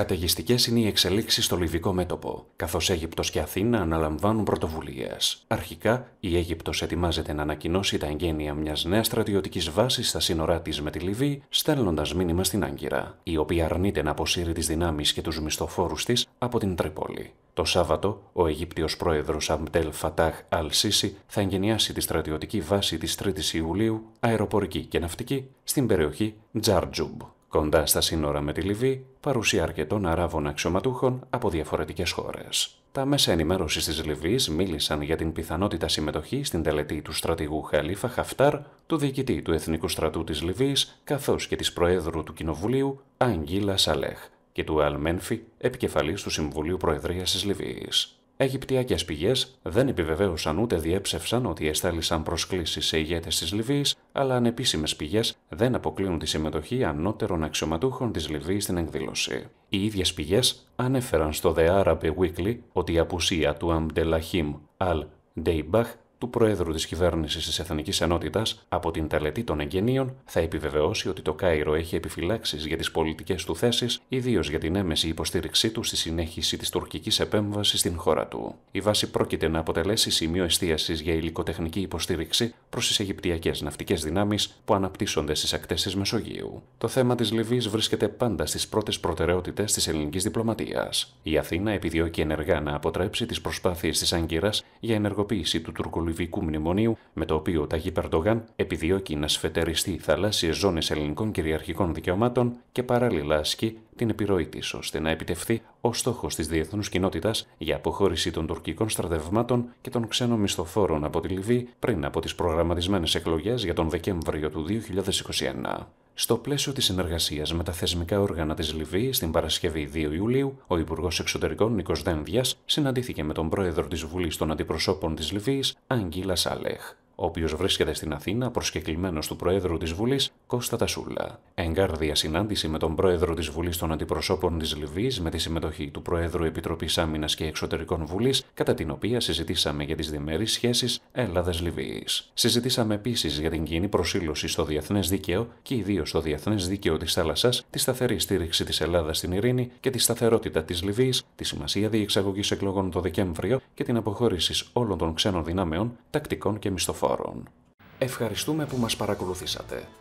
Καταιγιστικές είναι οι εξελίξεις στο Λιβικό μέτωπο, καθώς Αίγυπτος και Αθήνα αναλαμβάνουν πρωτοβουλίες. Αρχικά, η Αίγυπτος ετοιμάζεται να ανακοινώσει τα εγγένεια μιας νέας στρατιωτικής βάσης στα σύνορά της με τη Λιβύη, στέλνοντας μήνυμα στην Άγκυρα, η οποία αρνείται να αποσύρει τις δυνάμεις και τους μισθοφόρους της από την Τρίπολη. Το Σάββατο, ο Αιγύπτιος πρόεδρος Αμπτέλ Φατάχ Αλ Σίση θα εγγενιάσει τη στρατιωτική βάση της 3η Ιουλίου, αεροπορική και ναυτική, στην περιοχή Τζάρτζουμπ κοντά στα σύνορα με τη Λιβύη, παρουσία αρκετών Αράβων αξιωματούχων από διαφορετικές χώρες. Τα μέσα ενημέρωσης της Λιβύης μίλησαν για την πιθανότητα συμμετοχή στην τελετή του στρατηγού Χαλίφα Χαφτάρ, του διοικητή του Εθνικού Στρατού της Λιβύης, καθώς και της Προέδρου του Κοινοβουλίου Αγγίλα Σαλέχ και του Αλ Αλμένφη, επικεφαλής του Συμβουλίου Προεδρίας της Λιβύης. Αιγυπτιακές πηγές δεν επιβεβαίωσαν ούτε διέψευσαν ότι εστάλησαν προσκλήσεις σε ηγέτες της Λιβύης αλλά ανεπίσημες πηγές δεν αποκλείουν τη συμμετοχή ανώτερων αξιωματούχων της Λιβύης στην εκδήλωση. Οι ίδιες πηγές ανέφεραν στο The Arab Weekly ότι η απουσία του αμπτελαχημ Αλ Ντέιμπαχ του Προέδρου της Κυβέρνησης της Εθνικής Ενότητας από την τελετή των εγγενείων θα επιβεβαιώσει ότι το Κάιρο έχει επιφυλάξεις για τις πολιτικές του θέσεις, ιδίως για την έμεση υποστήριξή του στη συνέχιση της τουρκικής επέμβασης στην χώρα του. Η βάση πρόκειται να αποτελέσει σημείο εστίασης για υλικοτεχνική υποστήριξη προς τις Αιγυπτιακές ναυτικές δυνάμεις που αναπτύσσονται στις ακτές της Μεσογείου. Το θέμα της Λιβύης βρίσκεται πάντα στις πρώτες προτεραιότητες της ελληνικής διπλωματίας. Η Αθήνα επιδιώκει ενεργά να αποτρέψει τις προσπάθειες της Άγκυρας για ενεργοποίηση του τουρκολιβικού μνημονίου, με το οποίο ο Ταγί Περντογάν επιδιώκει να σφετεριστεί θαλάσσιες ζώνες ελληνικών κυριαρχικών δικαιωμάτων και παράλληλα ασκεί την επιρροή της ώστε να επιτευχθεί ο στόχος της διεθνούς κοινότητας για αποχώρηση των τουρκικών στρατευμάτων και των ξένων μισθοφόρων από τη Λιβύη πριν από τις προγραμματισμένες εκλογές για τον Δεκέμβριο του 2021. Στο πλαίσιο της συνεργασίας με τα θεσμικά όργανα της Λιβύης την Παρασκευή 2 Ιουλίου, ο Υπουργός Εξωτερικών Νίκος Δένδιας συναντήθηκε με τον πρόεδρο της Βουλής των Αντιπροσώπων της Λιβύης, Αγγίλα Σάλεχ ο οποίος βρίσκεται στην Αθήνα προσκεκλημένος του Προέδρου της Βουλής Κώστα Τασούλα. Εγκάρδια συνάντηση με τον πρόεδρο της Βουλής των Αντιπροσώπων της Λιβύης με τη συμμετοχή του Προέδρου Επιτροπής Άμυνας και Εξωτερικών Βουλής, κατά την οποία συζητήσαμε για τις διμερείς σχέσεις Ελλάδα-Λιβύη. Συζητήσαμε επίσης για την κοινή προσήλωση στο διεθνές δίκαιο και ιδίως στο διεθνές δίκαιο της θάλασσας, τη σταθερή στήριξη της Ελλάδας στην ειρήνη και τη σταθερότητα της Λιβύης, τη σημασία διεξαγωγής εκλογών το Δεκέμβριο και την αποχώρηση όλων των ξένων δυνάμεων, τακτικών και μισθοφόρων. Ευχαριστούμε που μας παρακολουθήσατε.